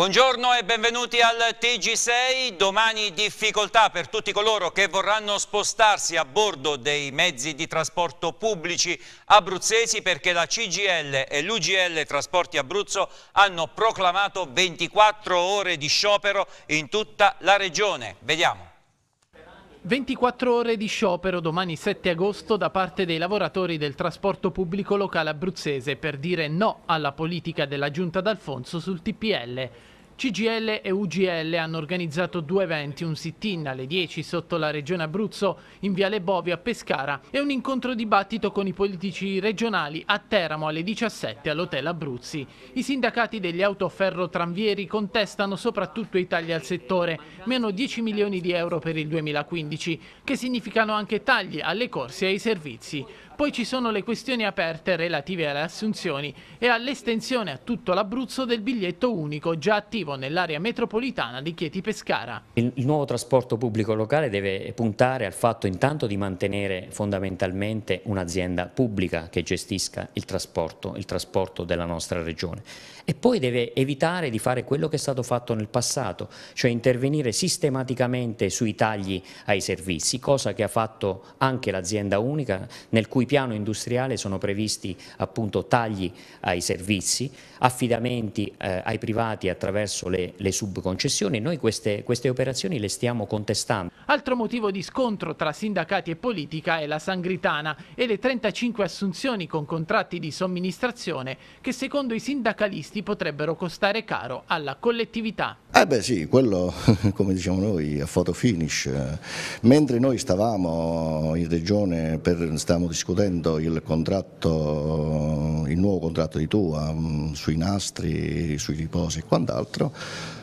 Buongiorno e benvenuti al TG6, domani difficoltà per tutti coloro che vorranno spostarsi a bordo dei mezzi di trasporto pubblici abruzzesi perché la CGL e l'UGL Trasporti Abruzzo hanno proclamato 24 ore di sciopero in tutta la regione. Vediamo. 24 ore di sciopero domani 7 agosto da parte dei lavoratori del trasporto pubblico locale abruzzese per dire no alla politica della giunta d'Alfonso sul TPL. CGL e UGL hanno organizzato due eventi, un sit-in alle 10 sotto la regione Abruzzo in Viale Bovi a Pescara e un incontro dibattito con i politici regionali a Teramo alle 17 all'Hotel Abruzzi. I sindacati degli autoferro tranvieri contestano soprattutto i tagli al settore, meno 10 milioni di euro per il 2015, che significano anche tagli alle corse e ai servizi. Poi ci sono le questioni aperte relative alle assunzioni e all'estensione a tutto l'Abruzzo del biglietto unico già attivo nell'area metropolitana di Chieti Pescara. Il, il nuovo trasporto pubblico locale deve puntare al fatto intanto di mantenere fondamentalmente un'azienda pubblica che gestisca il trasporto, il trasporto della nostra regione e poi deve evitare di fare quello che è stato fatto nel passato, cioè intervenire sistematicamente sui tagli ai servizi, cosa che ha fatto anche l'azienda unica nel cui piano industriale sono previsti appunto tagli ai servizi, affidamenti eh, ai privati attraverso le, le subconcessioni. Noi queste, queste operazioni le stiamo contestando. Altro motivo di scontro tra sindacati e politica è la Sangritana e le 35 assunzioni con contratti di somministrazione che secondo i sindacalisti potrebbero costare caro alla collettività. Eh beh sì, quello come diciamo noi a photo finish. Mentre noi stavamo in regione per, stavamo discutendo discutendo il, contratto, il nuovo contratto di Tua mm, sui nastri, sui riposi e quant'altro,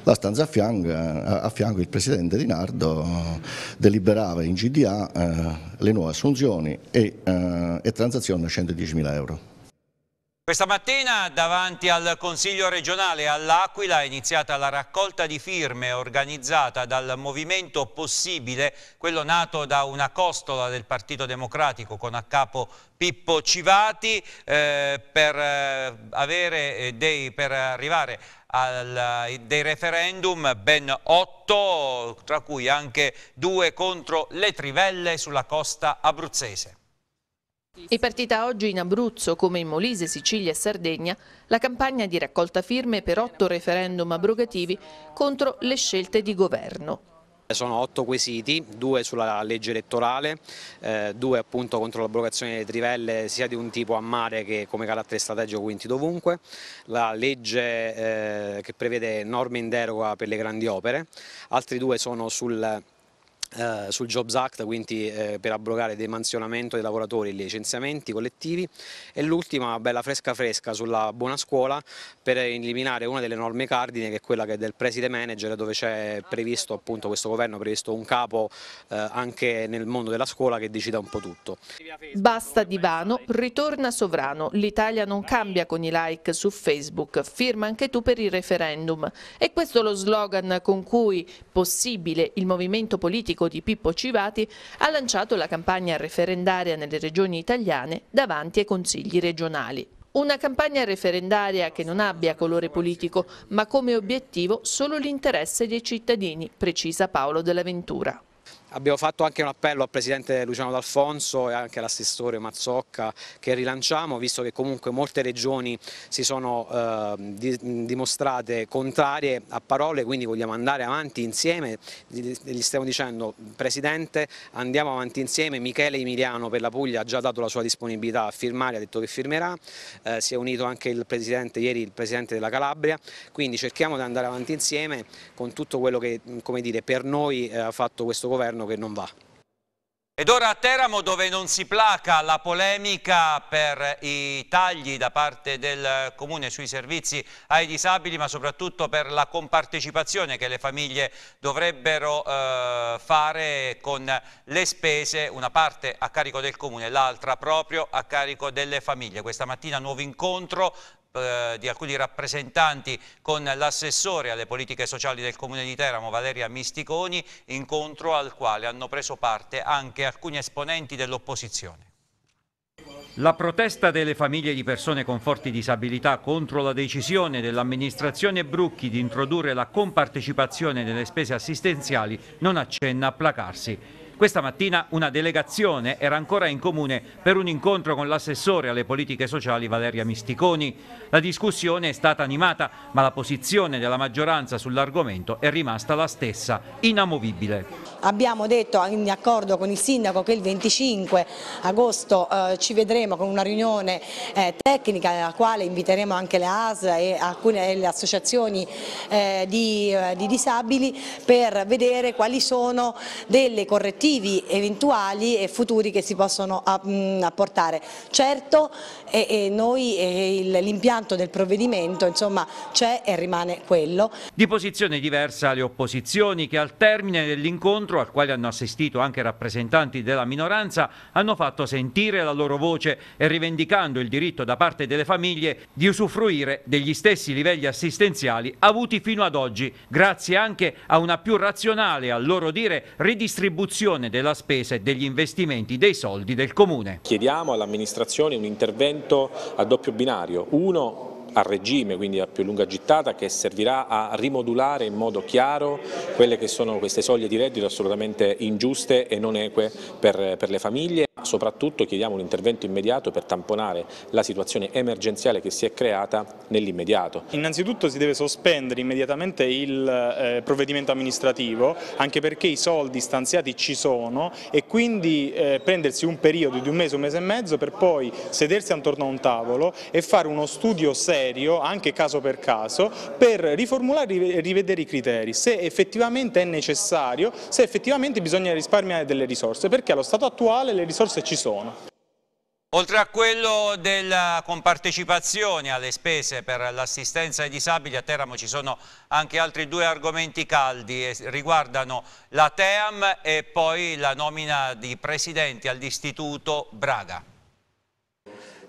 la stanza a fianco, a fianco, il presidente Di Nardo eh, deliberava in GDA eh, le nuove assunzioni e, eh, e transazioni a 110.000 euro. Questa mattina davanti al Consiglio regionale all'Aquila è iniziata la raccolta di firme organizzata dal Movimento Possibile, quello nato da una costola del Partito Democratico con a capo Pippo Civati, eh, per, eh, eh dei, per arrivare al, eh, dei referendum, ben otto, tra cui anche due contro le trivelle sulla costa abruzzese. È partita oggi in Abruzzo, come in Molise, Sicilia e Sardegna, la campagna di raccolta firme per otto referendum abrogativi contro le scelte di governo. Sono otto quesiti, due sulla legge elettorale, eh, due appunto contro l'abrogazione delle trivelle sia di un tipo a mare che come carattere strategico quindi dovunque, la legge eh, che prevede norme in deroga per le grandi opere, altri due sono sul eh, sul Jobs Act, quindi eh, per abrogare il demansionamento dei lavoratori e i licenziamenti collettivi e l'ultima bella fresca fresca sulla buona scuola per eliminare una delle norme cardine che è quella che è del preside manager dove c'è previsto appunto questo governo previsto un capo eh, anche nel mondo della scuola che decida un po' tutto. Basta divano, ritorna sovrano, l'Italia non cambia con i like su Facebook, firma anche tu per il referendum e questo è lo slogan con cui possibile il movimento politico di Pippo Civati, ha lanciato la campagna referendaria nelle regioni italiane davanti ai consigli regionali. Una campagna referendaria che non abbia colore politico, ma come obiettivo solo l'interesse dei cittadini, precisa Paolo della Ventura. Abbiamo fatto anche un appello al Presidente Luciano D'Alfonso e anche all'assessore Mazzocca che rilanciamo, visto che comunque molte regioni si sono eh, di, dimostrate contrarie a parole, quindi vogliamo andare avanti insieme, gli stiamo dicendo Presidente andiamo avanti insieme, Michele Emiliano per la Puglia ha già dato la sua disponibilità a firmare, ha detto che firmerà, eh, si è unito anche il Presidente, ieri il Presidente della Calabria, quindi cerchiamo di andare avanti insieme con tutto quello che dire, per noi eh, ha fatto questo governo governo che non va. Ed ora a Teramo dove non si placa la polemica per i tagli da parte del Comune sui servizi ai disabili ma soprattutto per la compartecipazione che le famiglie dovrebbero eh, fare con le spese, una parte a carico del Comune e l'altra proprio a carico delle famiglie. Questa mattina nuovo incontro eh, di alcuni rappresentanti con l'assessore alle politiche sociali del Comune di Teramo, Valeria Misticoni, incontro al quale hanno preso parte anche alcuni esponenti dell'opposizione. La protesta delle famiglie di persone con forti disabilità contro la decisione dell'amministrazione Brucchi di introdurre la compartecipazione delle spese assistenziali non accenna a placarsi. Questa mattina una delegazione era ancora in comune per un incontro con l'assessore alle politiche sociali Valeria Misticoni. La discussione è stata animata, ma la posizione della maggioranza sull'argomento è rimasta la stessa, inamovibile. Abbiamo detto in accordo con il sindaco che il 25 agosto eh, ci vedremo con una riunione eh, tecnica alla quale inviteremo anche le AS e alcune eh, le associazioni eh, di, eh, di disabili per vedere quali sono delle correttive obiettivi eventuali e futuri che si possono mm, apportare. Certo noi l'impianto del provvedimento insomma c'è e rimane quello. Di posizione diversa le opposizioni che al termine dell'incontro al quale hanno assistito anche rappresentanti della minoranza hanno fatto sentire la loro voce e rivendicando il diritto da parte delle famiglie di usufruire degli stessi livelli assistenziali avuti fino ad oggi grazie anche a una più razionale a loro dire ridistribuzione gestione della spesa e degli investimenti dei soldi del Comune. Chiediamo all'amministrazione un intervento a doppio binario, uno a regime, quindi a più lunga gittata, che servirà a rimodulare in modo chiaro quelle che sono queste soglie di reddito assolutamente ingiuste e non eque per, per le famiglie. Soprattutto chiediamo un intervento immediato per tamponare la situazione emergenziale che si è creata nell'immediato. Innanzitutto si deve sospendere immediatamente il eh, provvedimento amministrativo, anche perché i soldi stanziati ci sono e quindi eh, prendersi un periodo di un mese, un mese e mezzo per poi sedersi attorno a un tavolo e fare uno studio serio, anche caso per caso, per riformulare e rivedere i criteri, se effettivamente è necessario, se effettivamente bisogna risparmiare delle risorse, perché allo stato attuale le risorse risorse ci sono. Oltre a quello della compartecipazione alle spese per l'assistenza ai disabili, a Teramo ci sono anche altri due argomenti caldi, e riguardano la TEAM e poi la nomina di presidenti all'Istituto Braga.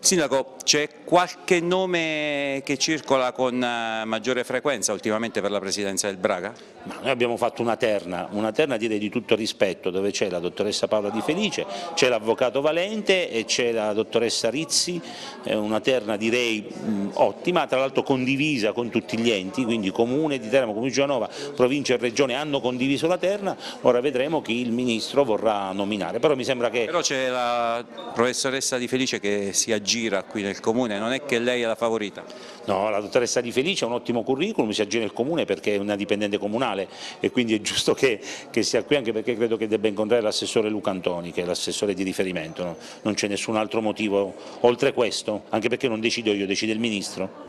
Sindaco, c'è qualche nome che circola con eh, maggiore frequenza ultimamente per la presidenza del Braga? Ma noi abbiamo fatto una terna, una terna direi di tutto rispetto, dove c'è la dottoressa Paola Di Felice, c'è l'avvocato Valente e c'è la dottoressa Rizzi, una terna direi ottima, tra l'altro condivisa con tutti gli enti, quindi Comune di Teramo, Comune di Giovanova, Provincia e Regione hanno condiviso la terna, ora vedremo chi il Ministro vorrà nominare. Però mi sembra che... Però c'è la professoressa Di Felice che si aggiunge aggira qui nel comune, non è che lei è la favorita? No, la dottoressa Di Felice ha un ottimo curriculum, si aggira nel comune perché è una dipendente comunale e quindi è giusto che, che sia qui anche perché credo che debba incontrare l'assessore Luca Antoni che è l'assessore di riferimento, no? non c'è nessun altro motivo oltre questo, anche perché non decido io, decide il Ministro.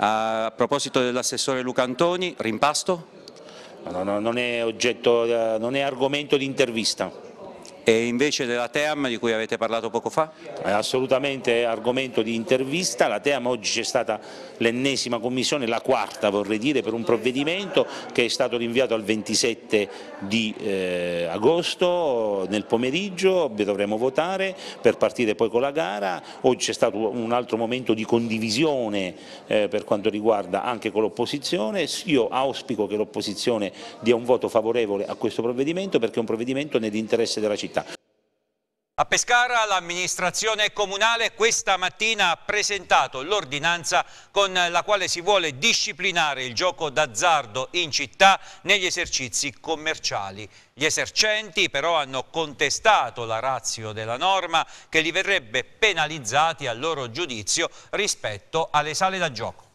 A proposito dell'assessore Luca Antoni, rimpasto? No, no, non, è oggetto, eh, non è argomento di intervista. E invece della TEAM di cui avete parlato poco fa? È assolutamente argomento di intervista, la TEAM oggi c'è stata l'ennesima commissione, la quarta vorrei dire, per un provvedimento che è stato rinviato al 27 di eh, agosto nel pomeriggio, dovremo votare per partire poi con la gara, oggi c'è stato un altro momento di condivisione eh, per quanto riguarda anche con l'opposizione, io auspico che l'opposizione dia un voto favorevole a questo provvedimento perché è un provvedimento nell'interesse della città. A Pescara l'amministrazione comunale questa mattina ha presentato l'ordinanza con la quale si vuole disciplinare il gioco d'azzardo in città negli esercizi commerciali. Gli esercenti però hanno contestato la razio della norma che li verrebbe penalizzati a loro giudizio rispetto alle sale da gioco.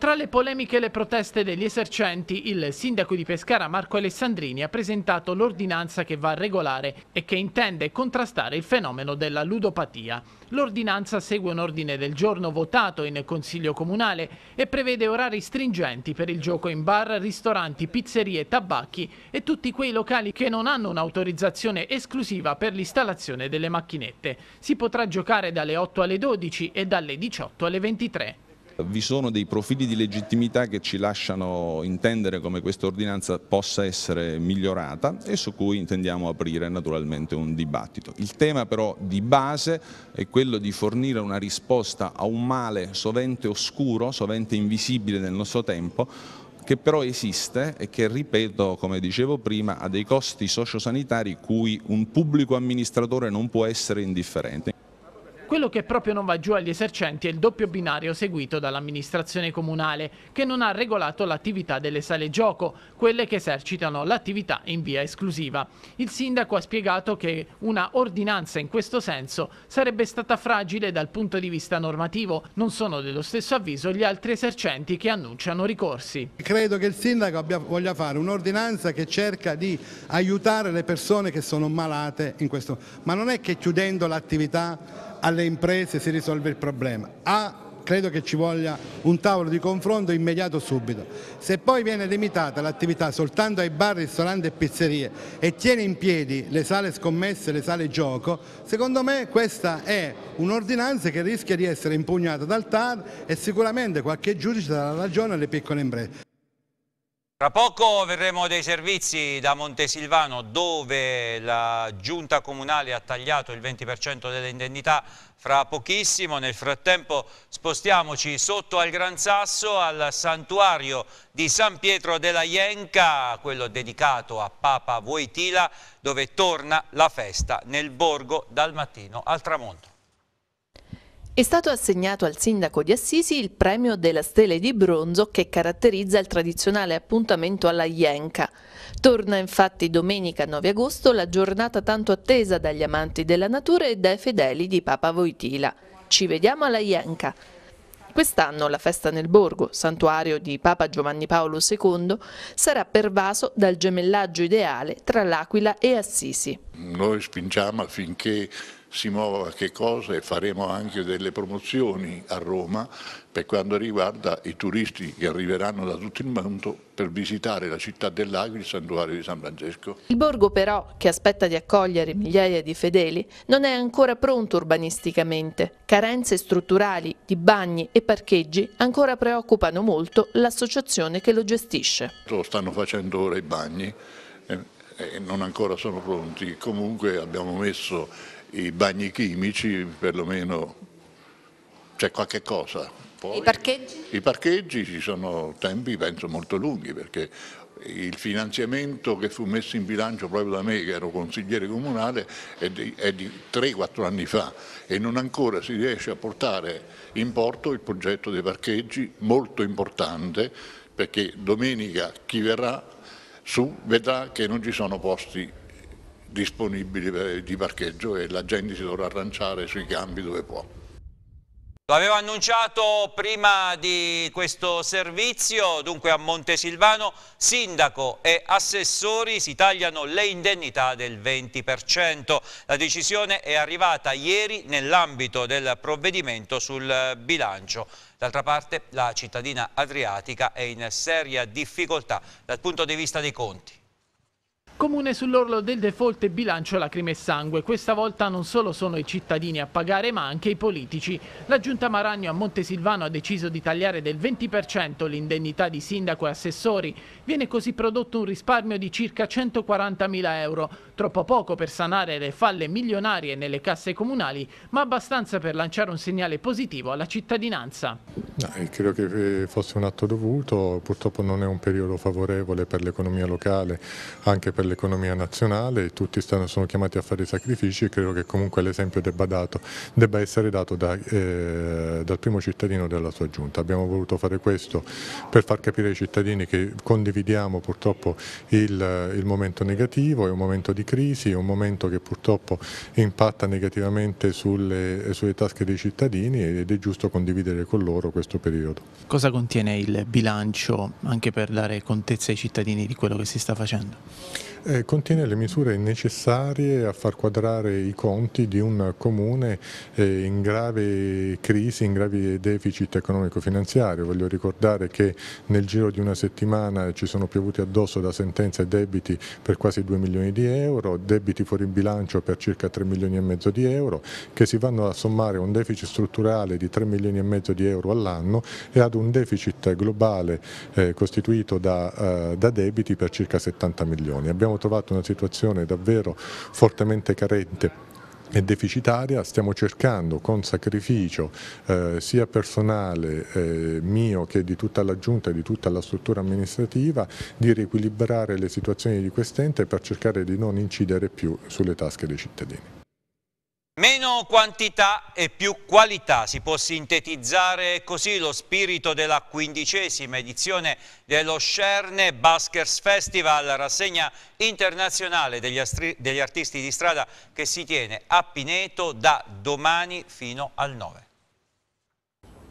Tra le polemiche e le proteste degli esercenti, il sindaco di Pescara Marco Alessandrini ha presentato l'ordinanza che va a regolare e che intende contrastare il fenomeno della ludopatia. L'ordinanza segue un ordine del giorno votato in Consiglio Comunale e prevede orari stringenti per il gioco in bar, ristoranti, pizzerie, tabacchi e tutti quei locali che non hanno un'autorizzazione esclusiva per l'installazione delle macchinette. Si potrà giocare dalle 8 alle 12 e dalle 18 alle 23 vi sono dei profili di legittimità che ci lasciano intendere come questa ordinanza possa essere migliorata e su cui intendiamo aprire naturalmente un dibattito. Il tema però di base è quello di fornire una risposta a un male sovente oscuro, sovente invisibile nel nostro tempo, che però esiste e che, ripeto, come dicevo prima, ha dei costi sociosanitari cui un pubblico amministratore non può essere indifferente. Quello che proprio non va giù agli esercenti è il doppio binario seguito dall'amministrazione comunale, che non ha regolato l'attività delle sale gioco, quelle che esercitano l'attività in via esclusiva. Il sindaco ha spiegato che una ordinanza in questo senso sarebbe stata fragile dal punto di vista normativo. Non sono dello stesso avviso gli altri esercenti che annunciano ricorsi. Credo che il sindaco abbia, voglia fare un'ordinanza che cerca di aiutare le persone che sono malate in questo. Ma non è che chiudendo l'attività alle imprese si risolve il problema. A credo che ci voglia un tavolo di confronto immediato subito. Se poi viene limitata l'attività soltanto ai bar, ristoranti e pizzerie e tiene in piedi le sale scommesse, le sale gioco, secondo me questa è un'ordinanza che rischia di essere impugnata dal TAR e sicuramente qualche giudice darà ragione alle piccole imprese. Tra poco verremo dei servizi da Montesilvano dove la giunta comunale ha tagliato il 20% delle indennità fra pochissimo. Nel frattempo spostiamoci sotto al Gran Sasso al santuario di San Pietro della Ienca, quello dedicato a Papa Voitila dove torna la festa nel borgo dal mattino al tramonto. È stato assegnato al sindaco di Assisi il premio della Stele di Bronzo che caratterizza il tradizionale appuntamento alla Ienca. Torna infatti domenica 9 agosto la giornata tanto attesa dagli amanti della natura e dai fedeli di Papa Voitila. Ci vediamo alla Ienca. Quest'anno la festa nel borgo, santuario di Papa Giovanni Paolo II, sarà pervaso dal gemellaggio ideale tra l'Aquila e Assisi. Noi spingiamo affinché si muova che cosa e faremo anche delle promozioni a Roma per quanto riguarda i turisti che arriveranno da tutto il mondo per visitare la città dell'Aquila e il santuario di San Francesco. Il borgo però, che aspetta di accogliere migliaia di fedeli, non è ancora pronto urbanisticamente. Carenze strutturali di bagni e parcheggi ancora preoccupano molto l'associazione che lo gestisce. Lo stanno facendo ora i bagni, eh, eh, non ancora sono pronti, comunque abbiamo messo i bagni chimici, perlomeno c'è qualche cosa. Poi, I parcheggi? I parcheggi ci sono tempi, penso, molto lunghi, perché il finanziamento che fu messo in bilancio proprio da me, che ero consigliere comunale, è di, di 3-4 anni fa e non ancora si riesce a portare in porto il progetto dei parcheggi, molto importante, perché domenica chi verrà su vedrà che non ci sono posti disponibili di parcheggio e la gente si dovrà arranciare sui campi dove può. Lo avevo annunciato prima di questo servizio, dunque a Montesilvano, sindaco e assessori si tagliano le indennità del 20%. La decisione è arrivata ieri nell'ambito del provvedimento sul bilancio. D'altra parte la cittadina adriatica è in seria difficoltà dal punto di vista dei conti. Comune sull'orlo del default e bilancio lacrime e sangue. Questa volta non solo sono i cittadini a pagare ma anche i politici. La Giunta Maragno a Montesilvano ha deciso di tagliare del 20% l'indennità di sindaco e assessori. Viene così prodotto un risparmio di circa 140.000 euro, troppo poco per sanare le falle milionarie nelle casse comunali, ma abbastanza per lanciare un segnale positivo alla cittadinanza. No, eh, credo che eh, fosse un atto dovuto, purtroppo non è un periodo favorevole per l'economia locale, anche per le dell'economia nazionale e tutti stanno, sono chiamati a fare sacrifici e credo che comunque l'esempio debba, debba essere dato da, eh, dal primo cittadino della sua giunta. Abbiamo voluto fare questo per far capire ai cittadini che condividiamo purtroppo il, il momento negativo, è un momento di crisi, è un momento che purtroppo impatta negativamente sulle, sulle tasche dei cittadini ed è giusto condividere con loro questo periodo. Cosa contiene il bilancio anche per dare contezza ai cittadini di quello che si sta facendo? eh, contiene le misure necessarie a far quadrare i conti di un comune eh, in grave crisi, in grave deficit economico-finanziario. Voglio ricordare che nel giro di una settimana ci sono piovuti addosso da sentenze debiti per quasi 2 milioni di euro, debiti fuori bilancio per circa 3 milioni e mezzo di euro, che si vanno a sommare a un deficit strutturale di 3 milioni e mezzo di euro all'anno e ad un deficit globale eh, costituito da, eh, da, debiti per circa 70 milioni. Abbiamo abbiamo trovato una situazione davvero fortemente carente è deficitaria, stiamo cercando con sacrificio eh, sia personale eh, mio che di tutta la giunta e di tutta la struttura amministrativa di riequilibrare le situazioni di quest'ente per cercare di non incidere più sulle tasche dei cittadini. Meno quantità e più qualità, si può sintetizzare così lo spirito della quindicesima edizione dello Scerne Baskers Festival, rassegna internazionale degli, degli artisti di strada che si tiene a Pineto da domani fino al 9.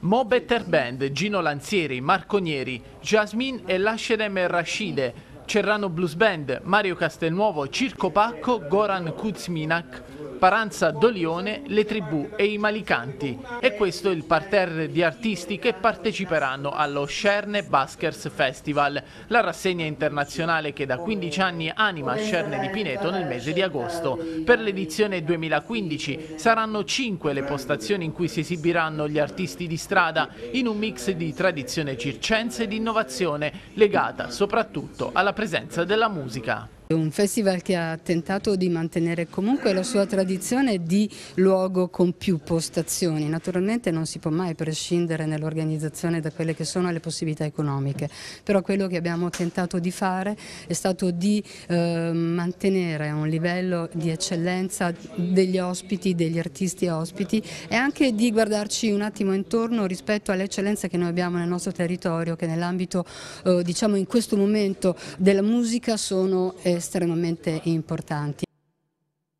Mo Better Band, Gino Lanzieri, Marconieri, Jasmine e Lascerem Rashide Cerrano Blues Band, Mario Castelnuovo, Circo Pacco, Goran Kuzminak, Paranza Dolione, Le Tribù e i Malicanti. E questo è il parterre di artisti che parteciperanno allo Scerne Baskers Festival, la rassegna internazionale che da 15 anni anima Scerne di Pineto nel mese di agosto. Per l'edizione 2015 saranno 5 le postazioni in cui si esibiranno gli artisti di strada in un mix di tradizione circense e di innovazione legata soprattutto alla presenza della musica. Un festival che ha tentato di mantenere comunque la sua tradizione di luogo con più postazioni. Naturalmente non si può mai prescindere nell'organizzazione da quelle che sono le possibilità economiche, però quello che abbiamo tentato di fare è stato di eh, mantenere un livello di eccellenza degli ospiti, degli artisti ospiti e anche di guardarci un attimo intorno rispetto alle eccellenze che noi abbiamo nel nostro territorio, che nell'ambito, eh, diciamo in questo momento della musica sono eh, estremamente importanti.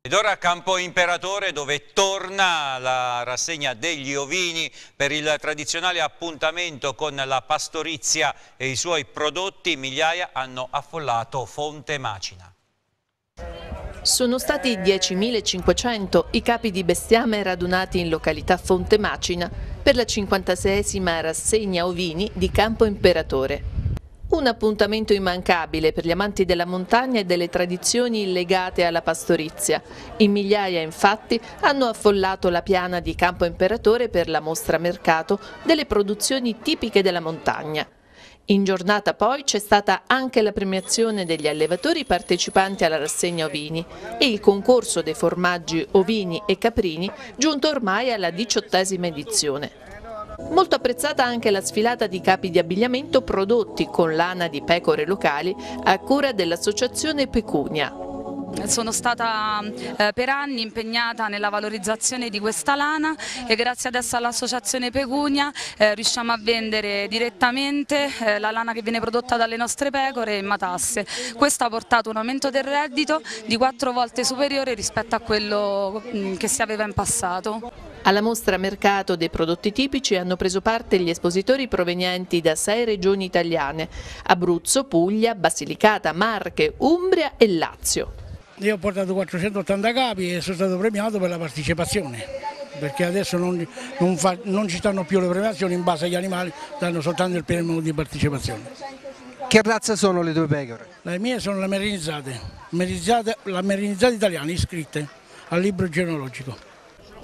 Ed ora Campo Imperatore dove torna la rassegna degli ovini per il tradizionale appuntamento con la pastorizia e i suoi prodotti, migliaia hanno affollato Fonte Macina. Sono stati 10.500 i capi di bestiame radunati in località Fonte Macina per la 56esima rassegna ovini di Campo Imperatore. Un appuntamento immancabile per gli amanti della montagna e delle tradizioni legate alla pastorizia. In migliaia, infatti, hanno affollato la piana di Campo Imperatore per la mostra mercato delle produzioni tipiche della montagna. In giornata poi c'è stata anche la premiazione degli allevatori partecipanti alla rassegna ovini e il concorso dei formaggi ovini e caprini giunto ormai alla diciottesima edizione. Molto apprezzata anche la sfilata di capi di abbigliamento prodotti con lana di pecore locali a cura dell'associazione Pecunia sono stata eh, per anni impegnata nella valorizzazione di questa lana e grazie adesso all'associazione Pecunia eh, riusciamo a vendere direttamente eh, la lana che viene prodotta dalle nostre pecore in matasse. Questo ha portato un aumento del reddito di quattro volte superiore rispetto a quello mh, mm, che si aveva in passato. Alla mostra mercato dei prodotti tipici hanno preso parte gli espositori provenienti da sei regioni italiane, Abruzzo, Puglia, Basilicata, Marche, Umbria e Lazio. Io ho portato 480 capi e sono stato premiato per la partecipazione, perché adesso non, non, fa, non ci stanno più le premiazioni in base agli animali, danno soltanto il premio di partecipazione. Che razza sono le tue pecore? Le mie sono le merinizzate, merinizzate la merinizzata italiana iscritte al libro genealogico.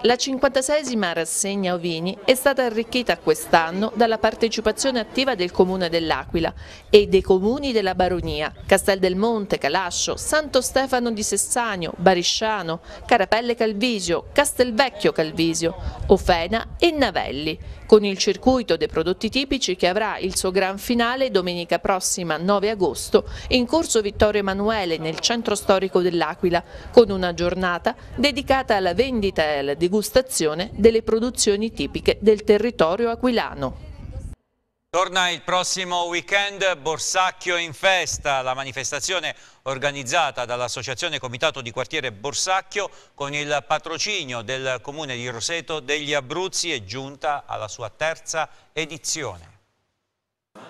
La 56esima rassegna Ovini è stata arricchita quest'anno dalla partecipazione attiva del Comune dell'Aquila e dei comuni della Baronia, Castel del Monte, Calascio, Santo Stefano di Sessanio, Barisciano, Carapelle Calvisio, Castelvecchio Calvisio, Ofena e Navelli, con il circuito dei prodotti tipici che avrà il suo gran finale domenica prossima 9 agosto in corso Vittorio Emanuele nel centro storico dell'Aquila con una giornata dedicata alla vendita e alla degustazione delle produzioni tipiche del territorio aquilano. Torna il prossimo weekend Borsacchio in festa, la manifestazione organizzata dall'Associazione Comitato di Quartiere Borsacchio con il patrocinio del Comune di Roseto degli Abruzzi è giunta alla sua terza edizione.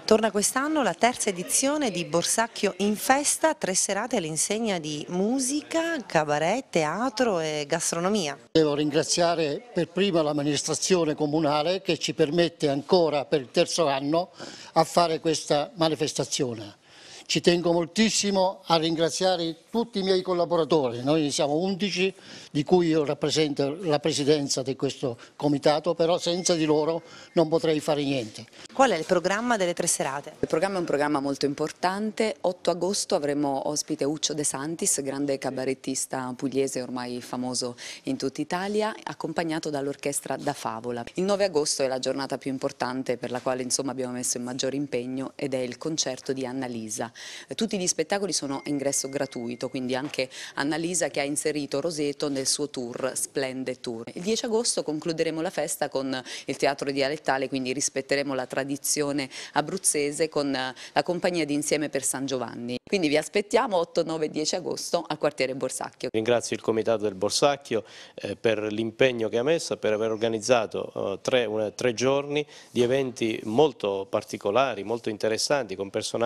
Torna quest'anno la terza edizione di Borsacchio in festa, tre serate all'insegna di musica, cabaret, teatro e gastronomia. Devo ringraziare per prima l'amministrazione comunale che ci permette ancora per il terzo anno a fare questa manifestazione. Ci tengo moltissimo a ringraziare tutti i miei collaboratori, noi siamo 11 di cui io rappresento la presidenza di questo comitato, però senza di loro non potrei fare niente. Qual è il programma delle tre serate? Il programma è un programma molto importante, 8 agosto avremo ospite Uccio De Santis, grande cabarettista pugliese ormai famoso in tutta Italia, accompagnato dall'orchestra Da Favola. Il 9 agosto è la giornata più importante per la quale insomma, abbiamo messo il maggior impegno ed è il concerto di Anna Lisa. Tutti gli spettacoli sono a ingresso gratuito Roseto, quindi anche Annalisa che ha inserito Roseto nel suo tour Splende Tour. Il 10 agosto concluderemo la festa con il teatro dialettale, quindi rispetteremo la tradizione abruzzese con eh, la compagnia di Insieme per San Giovanni. Quindi vi aspettiamo 8, 9 e 10 agosto al quartiere Borsacchio. Ringrazio il comitato del Borsacchio eh, per l'impegno che ha messo, per aver organizzato eh, tre, tre giorni di eventi molto particolari, molto interessanti, con personaggi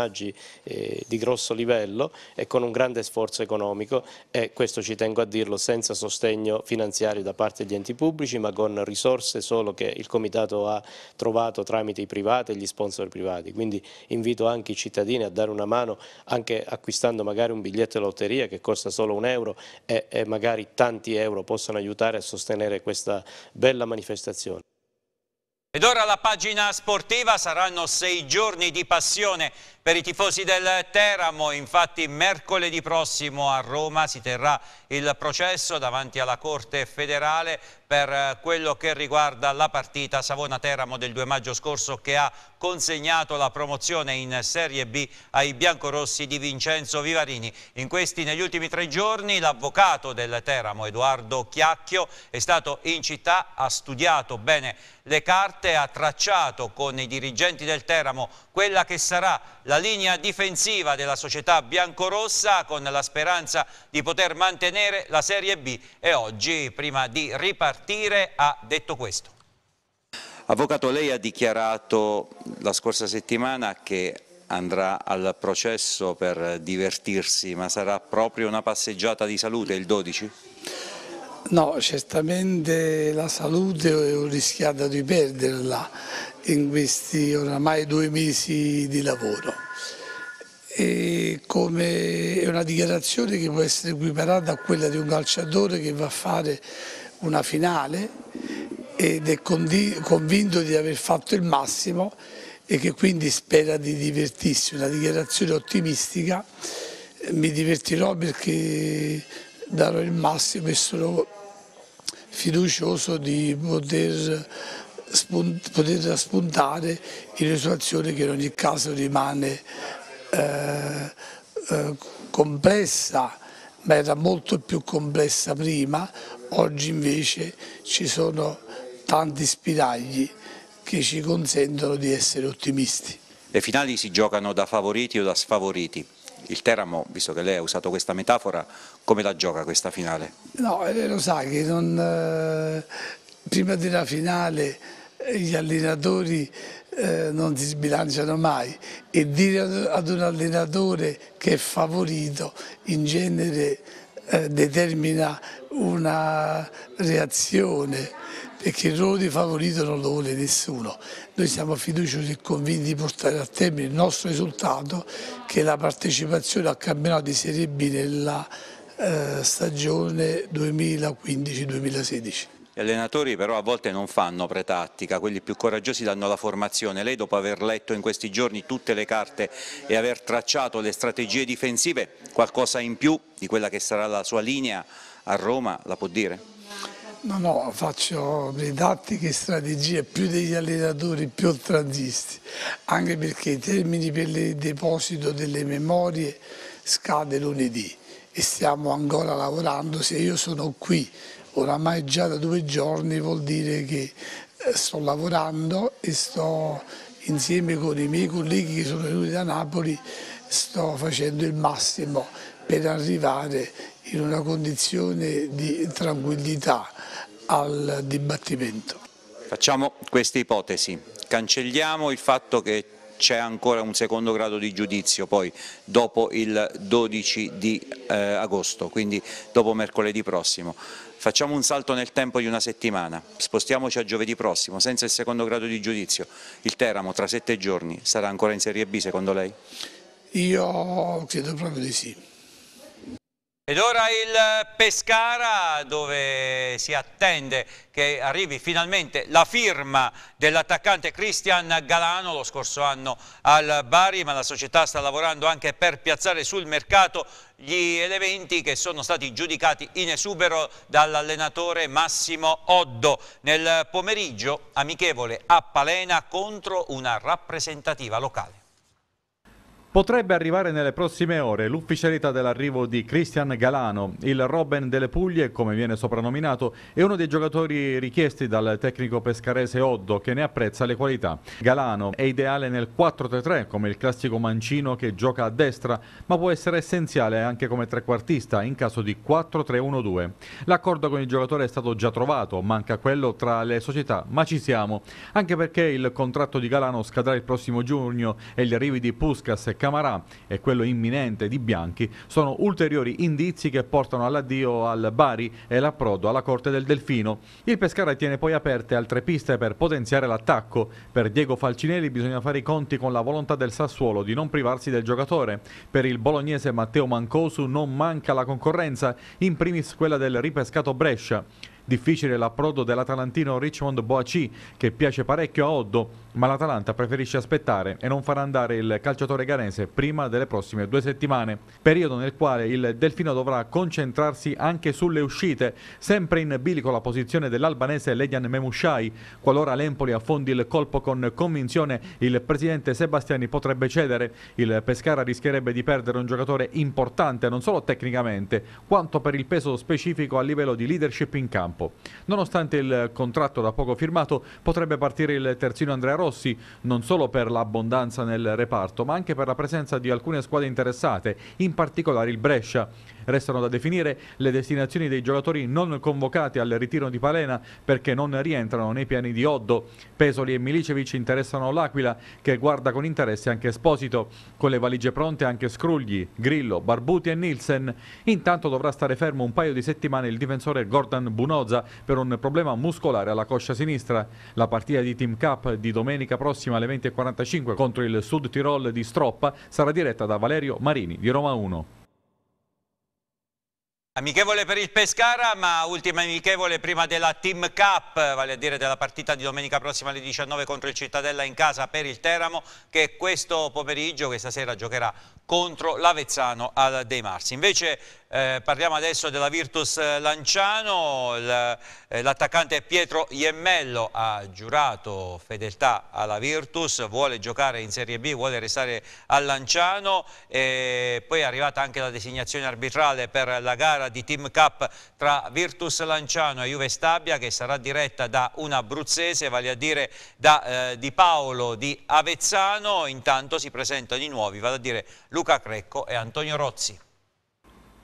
di grosso livello e con un grande sforzo sforzo economico e questo ci tengo a dirlo senza sostegno finanziario da parte degli enti pubblici ma con risorse solo che il Comitato ha trovato tramite i privati e gli sponsor privati. Quindi invito anche i cittadini a dare una mano anche acquistando magari un biglietto di lotteria che costa solo un euro e, e magari tanti euro possano aiutare a sostenere questa bella manifestazione. Ed ora la pagina sportiva, saranno sei giorni di passione per i tifosi del Teramo, infatti, mercoledì prossimo a Roma si terrà il processo davanti alla Corte federale per eh, quello che riguarda la partita Savona-Teramo del 2 maggio scorso che ha consegnato la promozione in Serie B ai biancorossi di Vincenzo Vivarini. In questi, negli ultimi tre giorni, l'avvocato del Teramo, Edoardo Chiacchio, è stato in città, ha studiato bene le carte, ha tracciato con i dirigenti del Teramo quella che sarà la la linea difensiva della società biancorossa con la speranza di poter mantenere la Serie B e oggi prima di ripartire ha detto questo. Avvocato, lei ha dichiarato la scorsa settimana che andrà al processo per divertirsi, ma sarà proprio una passeggiata di salute il 12? No, certamente la salute ho rischiato di perderla in questi oramai due mesi di lavoro. E come è una dichiarazione che può essere equiparata a quella di un calciatore che va a fare una finale ed è convinto di aver fatto il massimo e che quindi spera di divertirsi, una dichiarazione ottimistica, mi divertirò perché darò il massimo e sono fiducioso di poter, spunt poter spuntare in una situazione che in ogni caso rimane eh, eh, complessa, ma era molto più complessa prima, oggi invece ci sono tanti spiragli che ci consentono di essere ottimisti. Le finali si giocano da favoriti o da sfavoriti? Il Teramo, visto che lei ha usato questa metafora, come la gioca questa finale? No, eh, lo sai che non, eh, prima della finale eh, gli allenatori eh, non si sbilanciano mai e dire ad un allenatore che è favorito in genere eh, determina una reazione perché il ruolo di favorito non lo vuole nessuno. Noi siamo fiduciosi e convinti di portare a termine il nostro risultato che è la partecipazione al campionato di Serie B nella eh, stagione 2015-2016. Gli allenatori però a volte non fanno pretattica, quelli più coraggiosi danno la formazione. Lei dopo aver letto in questi giorni tutte le carte e aver tracciato le strategie difensive, qualcosa in più di quella che sarà la sua linea a Roma la può dire? No, no, faccio pretattiche e strategie più degli allenatori, più oltranzisti, anche perché i termini per il deposito delle memorie scade lunedì e stiamo ancora lavorando, se io sono qui oramai già da due giorni vuol dire che eh, sto lavorando e sto insieme con i miei colleghi che sono venuti da Napoli sto facendo il massimo per arrivare in una condizione di tranquillità al dibattimento. Facciamo questa ipotesi, cancelliamo il fatto che c'è ancora un secondo grado di giudizio poi dopo il 12 di eh, agosto, quindi dopo mercoledì prossimo. Facciamo un salto nel tempo di una settimana, spostiamoci a giovedì prossimo, senza il secondo grado di giudizio. Il Teramo tra sette giorni sarà ancora in Serie B secondo lei? Io credo proprio di sì. Ed ora il Pescara dove si attende che arrivi finalmente la firma dell'attaccante Cristian Galano lo scorso anno al Bari ma la società sta lavorando anche per piazzare sul mercato gli elementi che sono stati giudicati in esubero dall'allenatore Massimo Oddo nel pomeriggio amichevole a Palena contro una rappresentativa locale. Potrebbe arrivare nelle prossime ore l'ufficialità dell'arrivo di Cristian Galano, il Robben delle Puglie, come viene soprannominato, è uno dei giocatori richiesti dal tecnico pescarese Oddo che ne apprezza le qualità. Galano è ideale nel 4-3-3 come il classico mancino che gioca a destra, ma può essere essenziale anche come trequartista in caso di 4-3-1-2. L'accordo con il giocatore è stato già trovato, manca quello tra le società, ma ci siamo, anche perché il contratto di Galano scadrà il prossimo giugno e gli arrivi di Puskas e Camarà e quello imminente di Bianchi sono ulteriori indizi che portano all'addio al Bari e l'approdo alla Corte del Delfino. Il Pescara tiene poi aperte altre piste per potenziare l'attacco. Per Diego Falcinelli bisogna fare i conti con la volontà del Sassuolo di non privarsi del giocatore. Per il bolognese Matteo Mancosu non manca la concorrenza, in primis quella del ripescato Brescia difficile l'approdo dell'Atalantino Richmond Boaci che piace parecchio a Oddo, ma l'Atalanta preferisce aspettare e non far andare il calciatore ganese prima delle prossime due settimane, periodo nel quale il Delfino dovrà concentrarsi anche sulle uscite, sempre in bilico la posizione dell'albanese Ledian Memushai. Qualora l'Empoli affondi il colpo con convinzione, il presidente Sebastiani potrebbe cedere. Il Pescara rischierebbe di perdere un giocatore importante non solo tecnicamente, quanto per il peso specifico a livello di leadership in campo campo. Nonostante il contratto da poco firmato, potrebbe partire il terzino Andrea Rossi, non solo per l'abbondanza nel reparto, ma anche per la presenza di alcune squadre interessate, in particolare il Brescia. Restano da definire le destinazioni dei giocatori non convocati al ritiro di Palena perché non rientrano nei piani di Oddo. Pesoli e Milicevic interessano l'Aquila che guarda con interesse anche Esposito. Con le valigie pronte anche Scrugli, Grillo, Barbuti e Nielsen. Intanto dovrà stare fermo un paio di settimane il difensore Gordon Bunozzi Monza per un problema muscolare alla coscia sinistra. La partita di Team Cup di domenica prossima alle 20.45 contro il Sud Tirol di Stroppa sarà diretta da Valerio Marini di Roma 1. Amichevole per il Pescara, ma ultima amichevole prima della Team Cup, vale a dire della partita di domenica prossima alle 19 contro il Cittadella in casa per il Teramo, che questo pomeriggio, questa sera, giocherà contro l'Avezzano al Dei Marsi. Invece eh, parliamo adesso della Virtus eh, Lanciano, eh, l'attaccante Pietro Iemmello ha giurato fedeltà alla Virtus, vuole giocare in Serie B, vuole restare a Lanciano e poi è arrivata anche la designazione arbitrale per la gara di Team Cup tra Virtus Lanciano e Juve Stabia che sarà diretta da un abruzzese, vale a dire da eh, Di Paolo di Avezzano, intanto si presentano i nuovi, vale a dire Luca Crecco e Antonio Rozzi.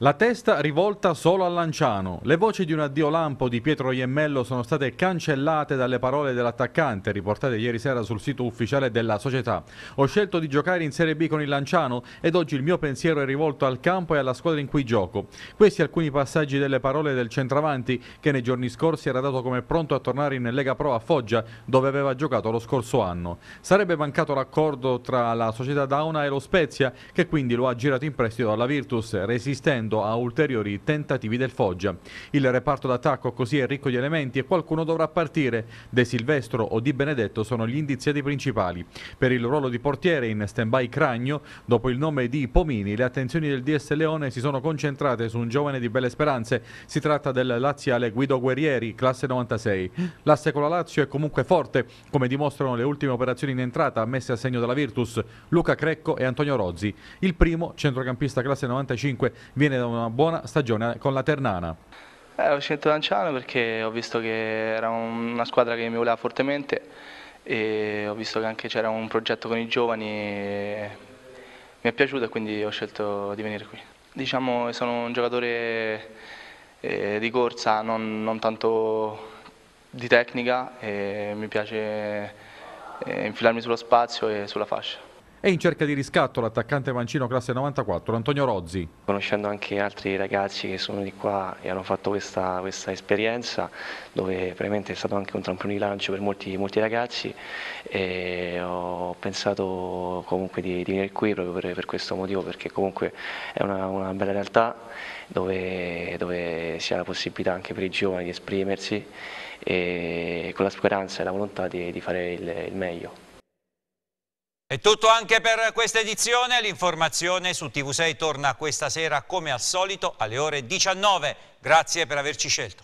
La testa rivolta solo a Lanciano. Le voci di un addio lampo di Pietro Iemmello sono state cancellate dalle parole dell'attaccante riportate ieri sera sul sito ufficiale della società. Ho scelto di giocare in Serie B con il Lanciano ed oggi il mio pensiero è rivolto al campo e alla squadra in cui gioco. Questi alcuni passaggi delle parole del centravanti che nei giorni scorsi era dato come pronto a tornare in Lega Pro a Foggia dove aveva giocato lo scorso anno. Sarebbe mancato l'accordo tra la società Dauna e lo Spezia che quindi lo ha girato in prestito alla Virtus resistente procedendo a ulteriori tentativi del Foggia. Il reparto d'attacco così è ricco di elementi e qualcuno dovrà partire. De Silvestro o Di Benedetto sono gli indiziati principali. Per il ruolo di portiere in stand-by Cragno, dopo il nome di Pomini, le attenzioni del DS Leone si sono concentrate su un giovane di belle speranze. Si tratta del laziale Guido Guerrieri, classe 96. L'asse con la Lazio è comunque forte, come dimostrano le ultime operazioni in entrata messe a segno dalla Virtus, Luca Crecco e Antonio Rozzi. Il primo, centrocampista classe 95, viene viene da una buona stagione con la Ternana. Eh, ho scelto Lanciano perché ho visto che era una squadra che mi voleva fortemente e ho visto che anche c'era un progetto con i giovani e mi è piaciuto e quindi ho scelto di venire qui. Diciamo che sono un giocatore eh, di corsa, non, non, tanto di tecnica e mi piace eh, infilarmi sullo spazio e sulla fascia. E in cerca di riscatto l'attaccante mancino classe 94 Antonio Rozzi. Conoscendo anche altri ragazzi che sono di qua e hanno fatto questa, questa esperienza dove veramente è stato anche un trampolino di lancio per molti, molti ragazzi ho pensato comunque di, di venire qui proprio per, per, questo motivo perché comunque è una, una bella realtà dove, dove si ha la possibilità anche per i giovani di esprimersi e con la speranza e la volontà di, di fare il, il meglio. È tutto anche per questa edizione, l'informazione su TV6 torna questa sera come al solito alle ore 19. Grazie per averci scelto.